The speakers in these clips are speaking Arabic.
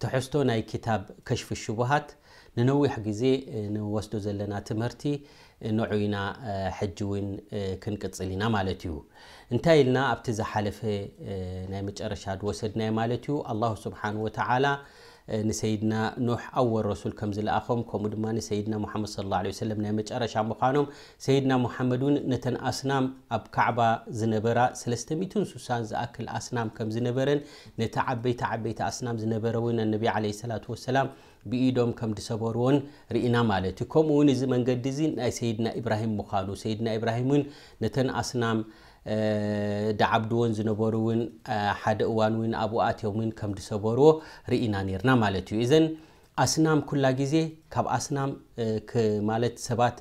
تحسته ناي كتاب كشف الشبهات ننوي حجزي نوستو زلنا تمرتي نوعينا حجوين كن قتلينا مالتيو انتهي لنا ابتزح حلفه نايمج ارشاد وسدنا مالتيو الله سبحانه وتعالى ንሰይድና ኖሕ ኣወር ረሱል ከምዝለኣኸም ከምኡ ድማ ሰይድና ሙሓመድ ስ ላ ሰለ ናይ መጨረሻ ምኳኖም ሰይድና ሙሓመድ እውን ነተን ኣስናም ኣብ ካዕባ ዝነበራ 36ሳ ዝኣክል ኣስናም ከም ዝነበረን ነቲ ዓበይታ ዓበይቲ ኣስናም ዝነበረ ወይ ነቢ ለ ሰላ ወሰላም ብኢዶም ከም ዲሰበርዎን ርኢና ማለት እዩ ከምኡ ውን እዚ መንገዲ እዚ ናይ ሰይድና ኢብራሂም ምኳኑ ሰይድና ኢብራሂምን ነተን ኣስናም ዳዓብድዎን ዝነበሩ እውን ሓደ እዋን እውን ኣብኡ ኣትዮም ውን ከም ዝሰበርዎ ርኢና ነርና ማለት እዩ እዘን ኣስናም ኩላ ግዜ ካብ ኣስናም ማለት ሰባት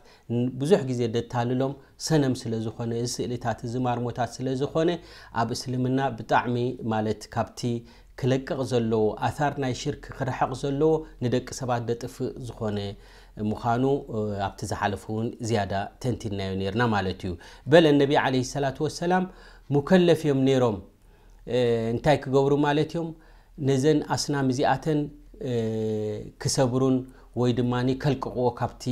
ብዙሕ ግዜ ደታልሎም ሰነም ስለ ዝኾነ ስእልታት እዚ ማርሞታት ስለ ዝኾነ ኣብ እስልምና ብጣዕሚ ማለት ካብቲ ክለቅቕ ዘለዎ ኣታር ናይ ሽርክ ክርሐቕ ዘለዎ ንደቂ ሰባት ደጥፍእ ዝኾነ ምዃኑ ኣብቲ ዝሓለፈ እውን ዝያዳ ተንቲናዮ ነርና ማለት እዩ በለ ነቢ ዓለ ሰላት ወሰላም ሙከለፍ እዮም ነይሮም እንታይ ክገብሩ ማለት እዮም ነዘን ኣስናም እዚኣተን ክሰብሩን ወይ ድማ ከልቅቕዎ ካብቲ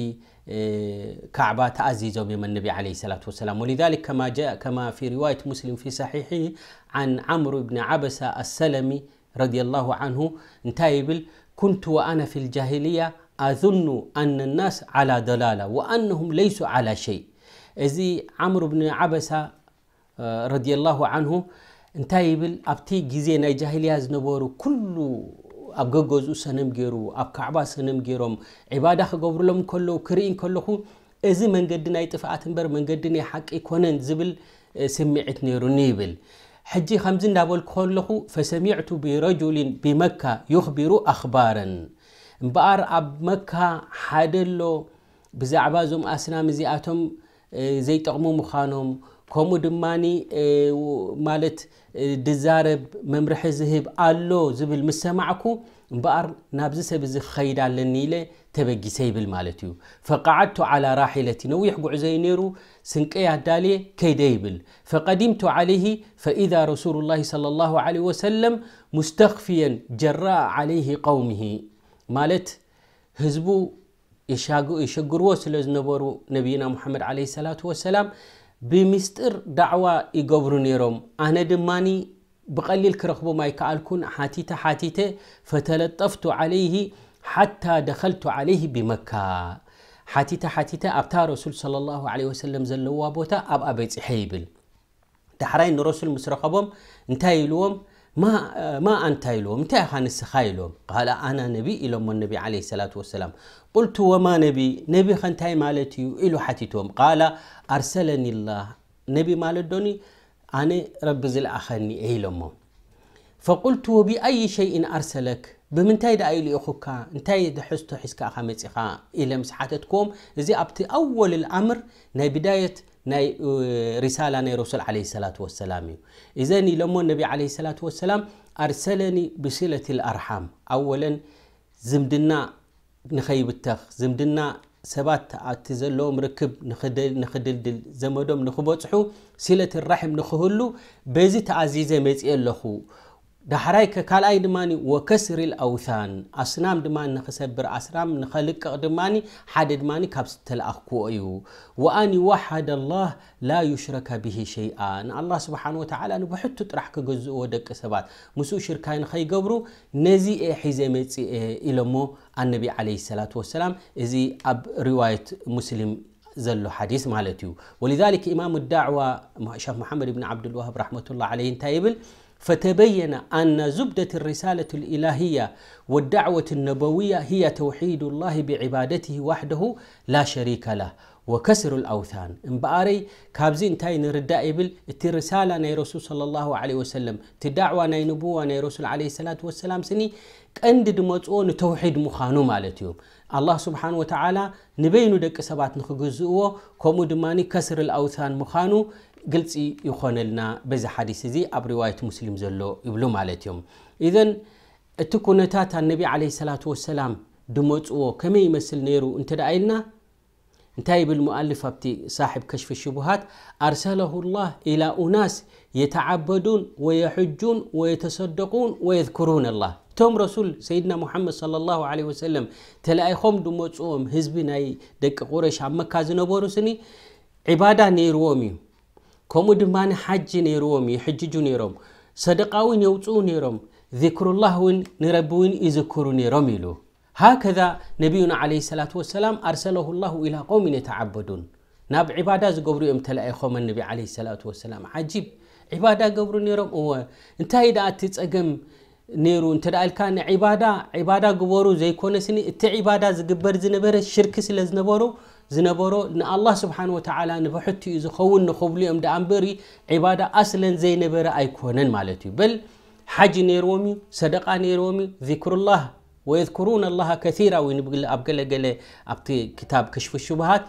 ካዕባ ተኣዚዞም እዮም ነቢ ለ ሰላት ወሰላም ወሊذሊክ ከማ ፊ ሪዋየት ሙስሊም ፊ ሰሒሒ عن عمرو بن عبسة السلمي رضي الله عنه انتهي بل كنت وأنا في الجاهلية ኣظኑ ኣና ናስ ደላላ ኣነهም ለይሱ ሸይ እዚ ዓምር ብን ዓበሳ ረ ላ ንሁ እንታይ ይብል ኣብቲ ግዜ ናይ ጃሂልያ ዝነበሩ ኩሉ ኣብ ገገዝኡ ሰነም ገይሩ ኣብ ከዕባ ሰነም ገይሮም ዕባዳ ክገብርሎም ከለው ክርኢ እከለኹ እዚ መንገዲ ናይ ጥፍኣት እምበር መንገዲ ናይ ሓቂ ኮነን ዝብል ስሚዒት ነይሩኒ ይብል ሕጂ ከምዚ እናበልኩ ከለኹ ፈሰሚዕቱ ብረجሊ ብመካ ይኽብሩ ኣክባር امبار اب مکه حدلو بزعبا زوم اسلام زیاتم زی تقمو مخانم كومو دماني مالت دزارب ممرح زهب آلو زبل مسمع کو امبار نابزس بز خیر علنیله تبگی سیب المالتیو فقعد تو علی راحلتی نویح جو عزینرو سنکی عدالی کی فقدمت عليه فإذا رسول الله صلى الله عليه وسلم مستخفيا جراء عليه قومه ማለት ህዝቡ የሸግርዎ ስለ ዝነበሩ ነብና ሙሓመድ ለ ሰላ ሰላም ብምስጢር ዳዕዋ ይገብሩ ነይሮም ኣነ ድማኒ ብቐሊል ክረክቦም ኣይከኣልኩን ሓቲተ ሓቲተ ፈተለጠፍቱ ዓለይ ሓታ ደከልቱ ዓለይሂ ብመካ ሓቲተ ሓቲተ ኣብታ ረሱል ሰለ ዘለዋ ቦታ ኣብኣ በፂሐ ይብል ዳሕራይ ንረሱል ምስ ረኸቦም እንታይ ኢልዎም ما ما أنت لهم تاهن السخايلهم قال أنا نبي إلهم النبي عليه الصلاة والسلام قلت وما نبي نبي تاي مالتي إلو حتيتهم قال أرسلني الله نبي مالدوني أنا رب أخني إلهم فقلت وبأي شيء أرسلك بمنتاي دأي لأخوك انتاي دحستو حسك أخا مسيخا إلى مسحاتتكم زي أبت أول الأمر نبداية بداية ناي رسالة ناي رسول عليه الصلاة والسلام إذن لما النبي عليه الصلاة والسلام أرسلني بصلة الأرحام أولا زمدنا نخيب التخ زمدنا سبات تزلوم ركب نخدل نخدل دل زمدوم نخبطحو صلة الرحم نخهلو بيزي تعزيزي ميزي اللخو ዳሕራይ ካልኣይ ድማ ወከስሪ ልኣውታን ኣስናም ድማ ንክሰብር ኣስናም ንኸልቅቕ ድማ ሓደ ድማ ካብ ዝተለኣኽክዎ እዩ ወኣን ይዋሓደ ላህ ላ ዩሽረከ ብሂ ሸይኣ ንኣላ ስብሓን ወተዓላ ንብሕቱ ጥራሕ ክገዝእዎ ደቂ ሰባት ምስኡ ሽርካይ ንኸይገብሩ ነዚ ኤ ሒዘ መፂአ ኢሎሞ ኣነቢ ዓለ ሰላት ወሰላም እዚ ኣብ ሪዋየት ሙስሊም ዘሎ ሓዲስ ማለት እዩ ወልذሊክ ኢማም ዳዕዋ ሸክ መሓመድ ብን ዓብድልዋሃብ ራሕመة ላ ዓለይ እንታይ ይብል فتبين أن زبدة الرسالة الإلهية والدعوة النبوية هي توحيد الله بعبادته وحده لا شريك له وكسر الأوثان مبأري كابزين تاي نردا إبل الرسالة ناي رسول صلى الله عليه وسلم تدعوة ناي نبوة ناي رسول عليه الصلاة والسلام سني كأند دموتو توحيد مخانو مالتيوم الله سبحانه وتعالى نبينو دك سبات نخجزوه كومو دماني كسر الأوثان مخانو قلت يخونلنا بزي حديث زي أب رواية مسلم زلو يبلو مالتيوم إذن التكونتات النبي عليه الصلاة والسلام دموتو كمي يمثل نيرو انت دعيلنا انتهي بالمؤلف ابتي صاحب كشف الشبهات ارسله الله الى اناس يتعبدون ويحجون ويتصدقون ويذكرون الله توم رسول سيدنا محمد صلى الله عليه وسلم تلاي خوم دموت تصوم حزبنا دك قريش عم مكازن بورسني عباده نيرومي كوم دمان حج نيرومي يحججو نيروم صدقاوين يوصو نيروم ذكر الله وين نربوين يذكروني رميلو هكذا نبينا عليه الصلاة والسلام أرسله الله إلى قوم يتعبدون ناب عبادة زقبرو يوم تلأيخوم النبي عليه الصلاة والسلام عجيب عبادة قبرو نيرم هو انتهي دا أقم نيرو انت دا الكان عبادة عبادة قبرو زي كونسني انت عبادة زقبر زنبرة الشرك سلزنبرو زنبرو ان الله سبحانه وتعالى እዩ ዝኸውን ንኽብሉ እዮም ደኣ እምበሪ ዒባዳ ኣስለን ዘይነበረ ኣይኮነን ማለት እዩ مالتي بل حج نيرومي صدقة نيرومي ذكر الله ويذكرون الله كثيرا وينبقل أبقل قل أبتي كتاب كشف الشبهات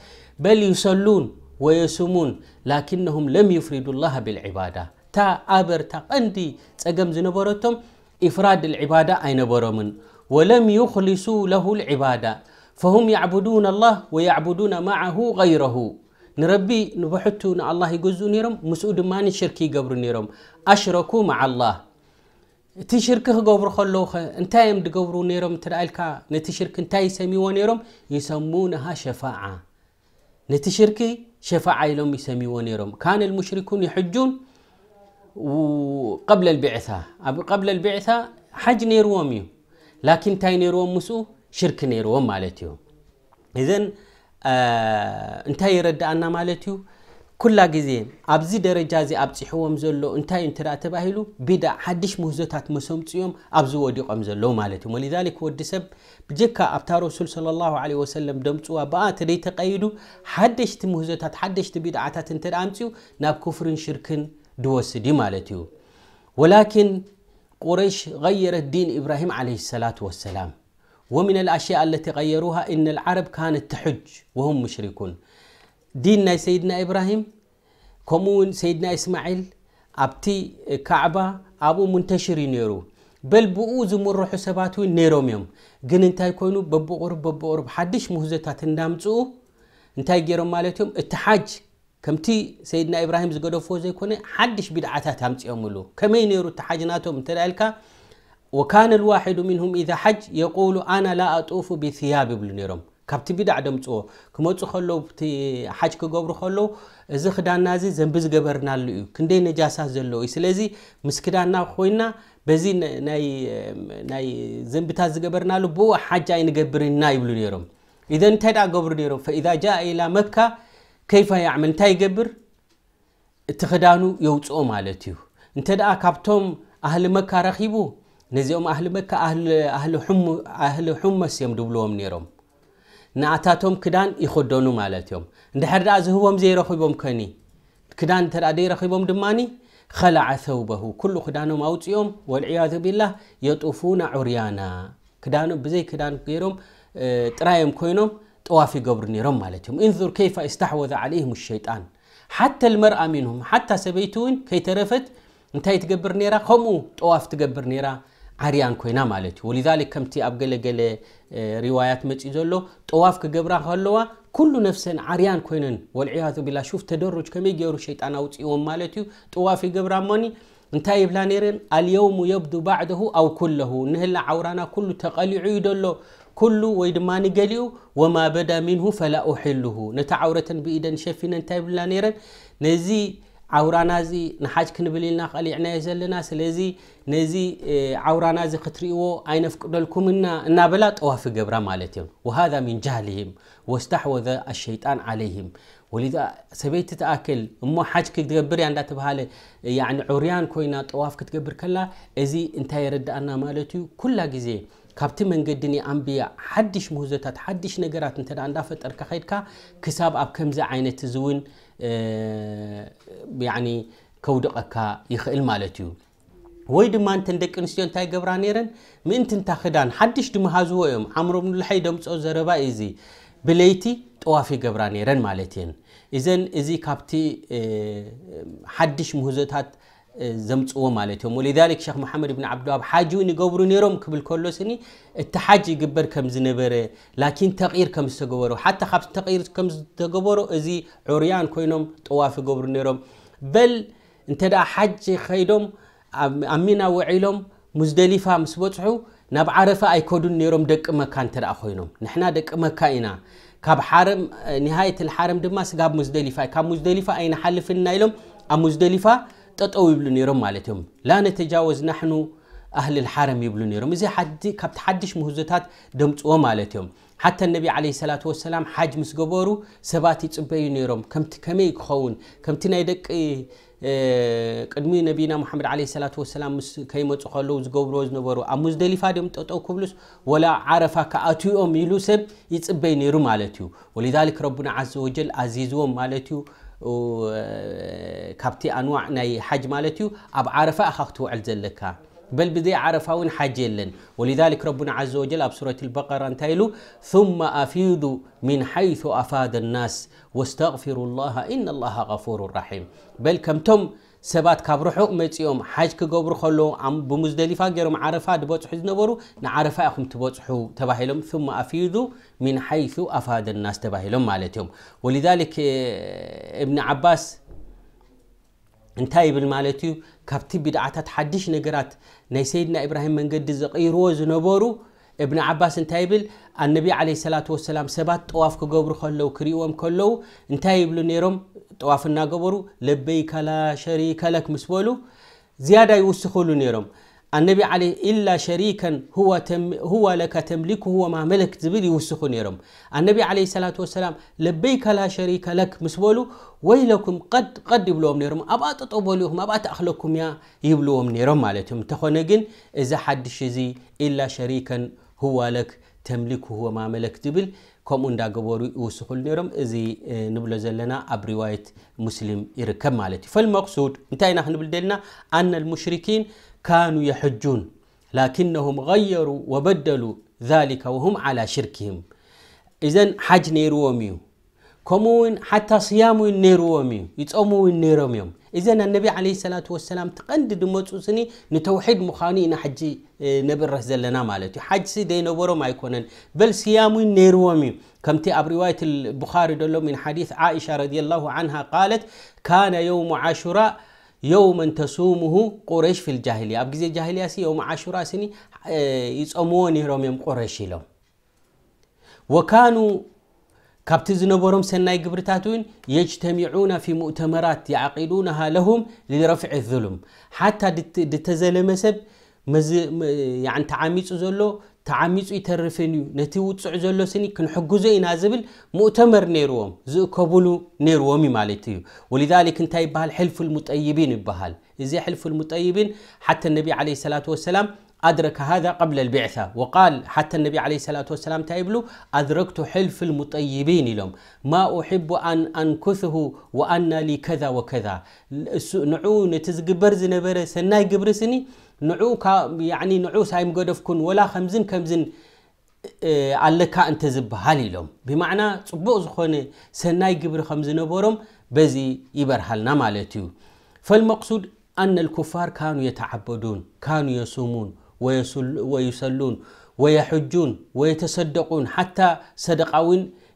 بل يصلون ويصومون لكنهم لم يفردوا الله بالعبادة تا أبر تا قندي تقم زنبورتهم إفراد العبادة أين برومن ولم يخلصوا له العبادة فهم يعبدون الله ويعبدون معه غيره نربي نبحثون الله يجزو نيرم مسؤول ما شركي قبر نيرم أشركوا مع الله እቲ ሽርክ ክገብሩ ከለዉ እንታይ እዮም ድገብሩ ነይሮም እንተደ ኢልካ ነቲ ሽርክ እንታይ ይሰሚዎ ነይሮም ይሰሙንሃ ሸፋዓ ነቲ ሽርኪ ሸፋዓ ኢሎም ይሰሚዎ ነይሮም ካነ ልሙሽሪኩን ይሕጁን ቀብለ ልብዕሳ ኣብ ቀብለ ልብዕሳ ሓጅ ነይርዎም እዩ ላኪን እንታይ ነይርዎም ምስኡ ሽርክ ነይርዎም ማለት እዩ እዘን እንታይ ይረዳእና ማለት እዩ كل جزيء أبزي درجة زي أبتحوم زلوا أنتي ترى تباهلو بدأ حدش مهزوت مسومت يوم أبزو ودي قام زلوا مالتهم ولذلك ودسب بجكا أبتارو رسول صلى الله عليه وسلم دمت وبات ريت قيدو حدش تمهزوت حدش تبيد عتة ترى أمتيو ناب كفر شرك دوس دي مالتيو ولكن قريش غير الدين إبراهيم عليه الصلاة والسلام ومن الأشياء التي غيروها إن العرب كانت تحج وهم مشركون ዲን ናይ ሰይድና ኢብራሂም ከምኡ ውን ሰይድና እስማዒል ኣብቲ ካዕባ ኣብኡ ሙንተሽር እዩ ነሩ በል ብኡ ዝምርሑ ሰባት እውን ነይሮም እዮም ግን እንታይ ኮይኑ በብቅርብ በብቅርብ ሓድሽ ሙህዘታት እንዳምፅኡ እንታይ ገይሮም ማለት እዮም እቲ ሓጅ ከምቲ ሰይድና ብራሂም ዝገደፍዎ ዘይኮነ ሓድሽ ብድዓታት ኣምፅኦምሉ ከመይ ሩ እቲ ሓጅ ናቶም እተልካ ካ ዋሕዱ ምንም ኢ ሓጅ የሉ ኣና ላ ኣጡፉ ብያብ ይብሉ ነሮም ካብቲ ቢዳዕ ደምፅዎ ክመፁ ቲ ሓጅ ክገብሩ ከለው እዚ ክዳና እዚ ዘንቢ ዝገበርናሉ እዩ ክንደይ ነጃሳት ዘለዎ እዩ ስለዚ ምስ ክዳና ኮይና በዚ ናይ ዘንብታት ዝገበርናሉ ብኡ ሓጅ ኣይንገብርና ይብሉ ነይሮም እዘ እንታይ ኣ ገብሩ ነይሮም ፈኢዛ ጃ ኢላ መካ ከይፋ ያዕመል እንታይ ይገብር እቲ ክዳኑ የውፅኦ ማለት እዩ እንተ ደኣ ካብቶም ኣህሊ መካ ረኪቡ ነዚኦም ኣህሊ መካ ኣህሊ ሑመስ እዮም ድብልዎም ነይሮም ንኣታቶም ክዳን ይኽደኑ ማለት እዮም እንድሕር ኣ ዝህቦም ዘይረኺቦም ከኒ ክዳን እተ ደይረኺቦም ድማኒ ከላዓ ሰውበሁ ኩሉ ክዳኖም ኣውፅኦም ወልዕያዙ ቢላህ የጡፉና ዑርያና ክዳኖ ብዘይ ክዳን ገይሮም ጥራዮም ኮይኖም ጠዋፍ ይገብሩ ነይሮም ማለት እዮም እንዙር ከይፋ እስተሕወዘ ዓለይህም ሸይጣን ሓተ ልመርኣ ሚንሁም ሓታ ሰበይቲ እውን ከይተረፈት እንታይ ትገብር ነራ ከምኡ ጠዋፍ ትገብር ነራ عريان كوينا مالتي ولذلك كمتي أبقل قل روايات مجي زولو طواف كقبرا خلوا كل نفس عريان كوينن والعياذ بالله شوف تدرج كمي جيرو شيطان أو تيوم مالتي طواف قبرا ماني انتايب بلانيرين اليوم يبدو بعده أو كله نهلا عورانا كل كله تقلعو يدلو كل ويدماني قليو وما بدا منه فلا أحله نتعورة بإيدن شفنا انتايب بلانيرين نزي عورانه زی نحاج کن بلیل نخالی عناه زل ناس لذی نزی عورانه زی خطری او عین فکر کم اینا نبلات او هف جبر مالتیم و هذا من جهلیم و استحوذ الشیطان عليهم ولذا سبيت تأكل أمو حاجك تقبر عند تبهالة يعني عريان كوينات وافك تقبر كلا أزي انتهي رد أنا مالتي كل جزء ካብቲ መንገዲን ኣንብያ ሓድሽ ምህዞታት ሓድሽ ነገራት እ እዳፈጠርካ ከድካ ክሳብ ኣብ ከምዚ ዓይነት ዚ እውን ከውድቐካ ይክእል ማለት እዩ ወይ ድማ ተን ደቂ ኣንስትዮ እንታይ ገብራ ነረን ምእንቲ እንታ ክዳን ሓድሽ ድመሃዝዎ እዮም ዓምሮምንልሐይ ደምፆ ዘረባዩ ዚ ብለይቲ ጥዋፊ ገብራ ነረን ማለት እየን እዘን እዚ ካቲ ሓድሽ ምህዞታት زمتو مالتهم ولذلك شيخ محمد بن عبد الوهاب حاجو نغبرو نيروم قبل كل سنه التحاج يقبر كم زنبره لكن تغيير كم استغبروا حتى خبس تغيير كم استغبروا ازي عريان كوينوم طواف غبرو نيروم بل انت دا حج خيدوم امينا وعيلوم مزدلفه مسبطحو ناب عرفه ايكودون نيروم دق مكان ترى خوينوم نحنا دك مكانا كاب حرم نهايه الحرم دما سغاب مزدلفه كاب مزدلفه أي حلفنا يلوم ام مزدلفه ጠጠው ይብሉ ሮም ማለት እዮም ላ ነተጃወዝ ናሕኑ ኣህሊልሓረም ይብሉ ሮም እዚካብቲ ሓድሽ ምህዞታት ደምፅዎ ማለት እዮም ሓታ ነቢ ለ ስላ ወሰላም ሓጅ ምስ ገበሩ ሰባት ይፅበዩ ነይሮም ከምቲ ከመይ ክኸውን ከምቲ ናይ ደቂ ቅድሚ ነቢና ሙሓመድ ለ ላ ሰላ ከይመፁ ከለው ዝገብርዎ ዝነበሩ ኣብ ሙዝደሊፋ ድኦም ጠጠው ክብሉስ ወላ ዓረፋ ከኣትኦም ኢሉ ሰብ ይፅበይ ነይሩ ማለት እዩ ወሊዛሊክ ረቡና ዘወጀል ኣዚዝዎም ማለት እዩ وكابتي آه، أنواع ناي حج مالتيو أب عرفة ዓረፋ ኣኻ ክትውዕል بل بدي عرفة ون حاجلن ولذلك ربنا عز وجل أب سورة البقرة انتايلو ثم أفيدوا من حيث أفاد الناس واستغفروا الله إن الله غفور رحيم بل كمتم سبات كاب رحوق متيوم حاج كجبر خلو عم بمزدلفة جرم عرفة دبوت حز نبرو نعرفة أخم تبوت حو تباهلهم ثم أفيدو من حيث أفاد الناس تباهلهم مالتهم ولذلك ابن عباس انتهي بالمالتيو كابتي بدعات حدش نجرات نسيدنا إبراهيم من قد زقير وز نبرو እብን ዓባስ እንታይ ብል ኣነቢ ለ ላ ሰላም ሰባት ጠዋፍ ክገብሩ ከለ ክርእዎም ከለው እንታይ ይብ ሮም ጥዋፍ እናገበሩ ለበይከላሸሪከለክ ምስ በሉ ዝያዳ ይውስኽሉ ሮም ላ ሸሪከ ዋ ለ ተምሊክ ማመለክ ዝብል ይውስ ሮም ነ ላ ላም በይላሸሪከ ምስ በሉ ወይለኩም ቀድ ይብልዎም ኣብኣ ጠበልኹ ኣኣ ተኣክለኩም እ ይብልዎም ሮም ማለት እዮም እንተኾነ ግን እዚ ሓድሽ እዚ ላ ሸሪከ هو لك تملك هو ما ملك تبل كم أندا جبوري وسحل نيرم إذا آه، نبل زلنا أبروايت مسلم يركب مالتي فالمقصود انتهينا نحن دلنا أن المشركين كانوا يحجون لكنهم غيروا وبدلوا ذلك وهم على شركهم إذن حج نيروميو ከምኡውን ሓታ ስያም እውን ነይርዎም እዩ ይፀሙ እውን ነይሮም እዮም እዘን ኣነቢ ዓለ ሰላት ወሰላም ቲቐንዲ ድመፁ ስኒ ንተውሒድ ምዃኑ ኢና ሕጂ ነብረህ ዘለና ማለት እዩ ሓጂ ሲ ደይነበሮም ኣይኮነን በል ስያም እውን ነይርዎም እዩ ከምቲ ኣብ ሪዋየት ቡኻሪ ደሎ ምን ሓዲث ዓኢሻ ረዲ ላሁ ዓንሃ ቃለት ካነ የውሙ ዓሹራ የውመን ተሱሙሁ ቁረሽ ፊ ልጃህልያ ኣብ ግዜ ጃህልያ ሲ የውም ዓሹራ ስኒ ይፀምዎ ነይሮም እዮም ቁረሽ ኢሎም ወካኑ كابتن نبورم سناي قبرتاتون يجتمعون في مؤتمرات يعقدونها لهم لرفع الظلم حتى دتزل مسب مز يعني تعاميس زلو تعاميس يترفني تسع زلو سني كن حجوز ينازبل مؤتمر نيروم زو كابولو نيرومي مالتي ولذلك انتي بهالحلف المتأيبين بهال إذا حلف المتأيبين حتى النبي عليه الصلاة والسلام أدرك هذا قبل البعثة وقال حتى النبي عليه الصلاة والسلام تايبلو أدركت حلف المطيبين لهم ما أحب أن أنكثه وأن لي كذا وكذا نعو نتزقبر زنبرة سناي قبرسني نعو يعني نعو سايم قدفكن ولا خمزن كمزن ኣለካ እንተ ዝበሃል لهم بمعنى ፅቡቕ ዝኾነ ሰናይ ግብሪ خمزن بورم بزي ይበርሃልና ማለት እዩ ፈልመቕሱድ ኣነ كانوا ካኑ የተዓበዱን ካኑ ويسلون ويحجون ويتصدقون حتى صدقة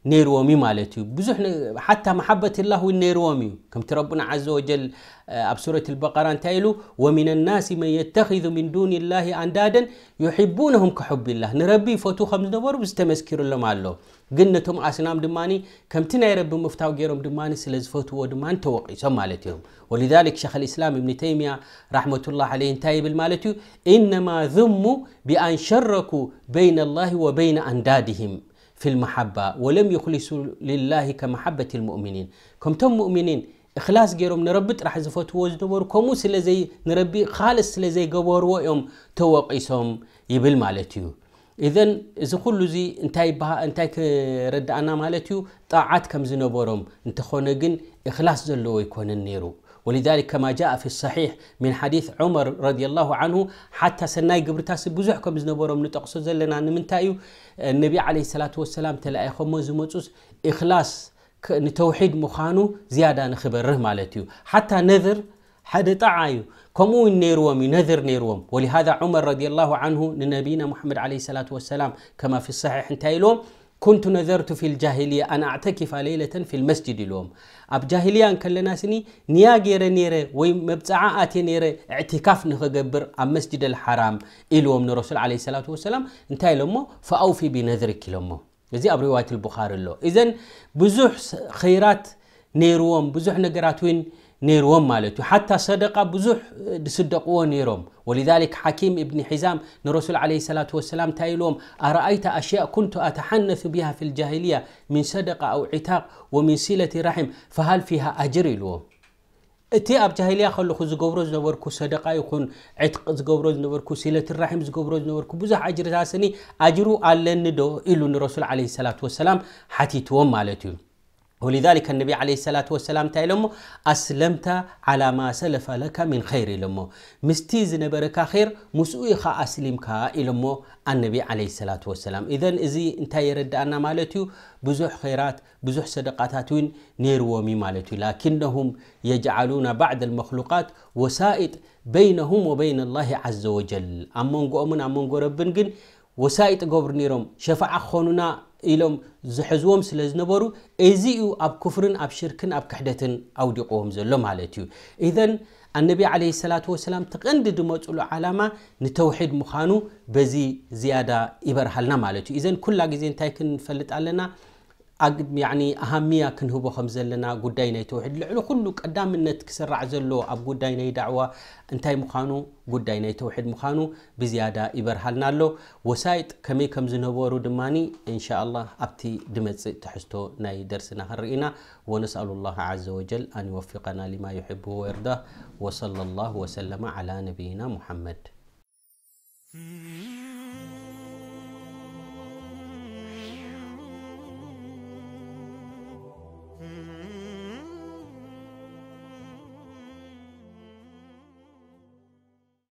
نيرومي مالتي بزح حتى محبة الله والنيرومي كم تربنا عز وجل آه، بسورة البقرة تايلو ومن الناس من يتخذ من دون الله أندادا يحبونهم كحب الله نربي فتو خمس دور بستمسكر الله مالو قلنتهم أسنام دماني كم تنعي رب مفتاو جيرم دماني سلز فتو ودمان توقي سم مالتهم ولذلك شيخ الإسلام ابن تيمية رحمة الله عليه انتايب المالتي إنما ذموا بأن شركوا بين الله وبين أندادهم في المحبة ولم يخلصوا لله كمحبة المؤمنين كم تم مؤمنين إخلاص جيرم نربط راح زفوت وزنور كمو سلزي نربي خالص سلزي قبور ويوم توقيسهم يبل مالتيو إذن إذا كل زي انتاي بها انتاي رد أنا مالتيو طاعات كم زنبورم انتخونا جن إخلاص زلو يكون النيرو ولذلك كما جاء في الصحيح من حديث عمر رضي الله عنه حتى سناي قبرتاس بزحكم زنبورو من تقصد لنا نمنتايو النبي عليه الصلاة والسلام تلاقي خموز موتسوس إخلاص نتوحيد مخانو زيادة نخبر رهما لتيو حتى نذر حد تعايو كمو نيروم نذر نيروم ولهذا عمر رضي الله عنه لنبينا محمد عليه الصلاة والسلام كما في الصحيح انتايلوم كنت نذرت في الجاهلية أن أعتكف ليلة في المسجد اليوم أب جاهلية أن كل نيا جير نيرة ومبتعاء أتي نيرة اعتكاف نخبر أم مسجد الحرام اليوم نرسل عليه الصلاة والسلام انتهي لهم فأوفي بنذرك لهم زي أب رواية البخاري له إذن بزح خيرات نيروم بزح نجرات وين نيروم مالتو حتى صدقة بزح صدقوا نيروم ولذلك حكيم ابن حزام نرسل عليه الصلاة والسلام تايلوم أرأيت أشياء كنت أتحنث بها في الجاهلية من صدقة أو عتاق ومن سيلة رحم فهل فيها أجر لهم أتي أب جاهلية خلو خز جبروز نوركو صدقة يكون عتق جبروز كو سيلة الرحم جبروز كو بزح أجر تاسني أجرو على الندو إلو نرسل عليه الصلاة والسلام حتى توم مالتهم ولذلك النبي عليه الصلاة والسلام تايلمو أسلمت على ما سلف لك من خير لمو مستيز نبرك خير خا أسلم كا إلمو النبي عليه الصلاة والسلام إذن إذي انت يرد أن مالتي بزح خيرات بزح نير ومي مالتي لكنهم يجعلون بعد المخلوقات وسائط بينهم وبين الله عز وجل أمون قومنا أمون قربنا وسائط قبر نيرهم شفاعة خوننا ኢሎም ዝሐዝዎም ስለ ዝነበሩ እዚ ዩ ኣብ ክፍርን ኣብ ሽርክን ኣብ ክሕደትን ኣውዲቑዎም ዘሎ ማለት እዩ ኢዘን ኣነቢ ዓለ ሰላት ወሰላም ትቐንዲ ድመፅሉ ዓላማ ንተውሒድ ምዃኑ በዚ ዝያዳ ይበርሃልና ማለት እዩ ዘን ኩላ ግዜ እንታይ ክንፈልጥ ኣለና يعني أهمية كن هو خمسة لنا قدينا يتوحد لعلو كله قدام النت كسر عزله أب قدينا يدعوه أنتي مخانو قدينا يتوحد مخانو بزيادة إبر حالنا له وسايت كمي كم زنبورو دماني إن شاء الله أبتي دمت تحستو ناي درسنا هرينا ونسأل الله عز وجل أن يوفقنا لما يحبه ويرضاه وصلى الله وسلم على نبينا محمد hmm.